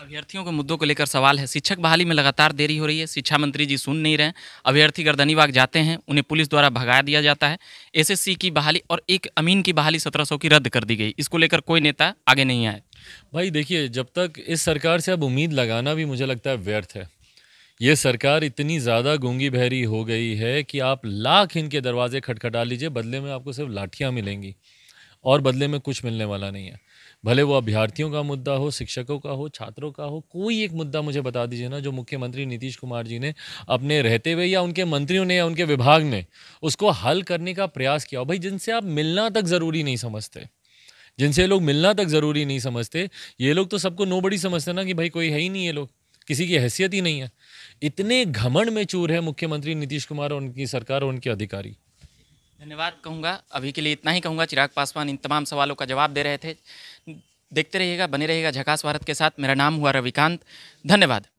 अभ्यर्थियों के मुद्दों को लेकर सवाल है शिक्षक बहाली में लगातार देरी हो रही है शिक्षा मंत्री जी सुन नहीं रहे हैं अभ्यर्थी गर्दनीबाग जाते हैं उन्हें पुलिस द्वारा भगा दिया जाता है एसएससी की बहाली और एक अमीन की बहाली 1700 की रद्द कर दी गई इसको लेकर कोई नेता आगे नहीं आए भाई देखिए जब तक इस सरकार से अब उम्मीद लगाना भी मुझे लगता है व्यर्थ है ये सरकार इतनी ज़्यादा गूंगी भैरी हो गई है कि आप लाख इनके दरवाजे खटखटा लीजिए बदले में आपको सिर्फ लाठियाँ मिलेंगी और बदले में कुछ मिलने वाला नहीं है भले वो अभ्यार्थियों का मुद्दा हो शिक्षकों का हो छात्रों का हो कोई एक मुद्दा मुझे बता दीजिए ना जो मुख्यमंत्री नीतीश कुमार जी ने अपने रहते हुए या उनके मंत्रियों ने या उनके विभाग ने उसको हल करने का प्रयास किया हो भाई जिनसे आप मिलना तक ज़रूरी नहीं समझते जिनसे लोग मिलना तक ज़रूरी नहीं समझते ये लोग तो सबको नो बड़ी समझते ना कि भाई कोई है ही नहीं ये लोग किसी की हैसियत ही नहीं है इतने घमंड में चूर है मुख्यमंत्री नीतीश कुमार और उनकी सरकार और उनके अधिकारी धन्यवाद कहूँगा अभी के लिए इतना ही कहूँगा चिराग पासवान इन तमाम सवालों का जवाब दे रहे थे देखते रहिएगा बने रहिएगा झकास भारत के साथ मेरा नाम हुआ रविकांत धन्यवाद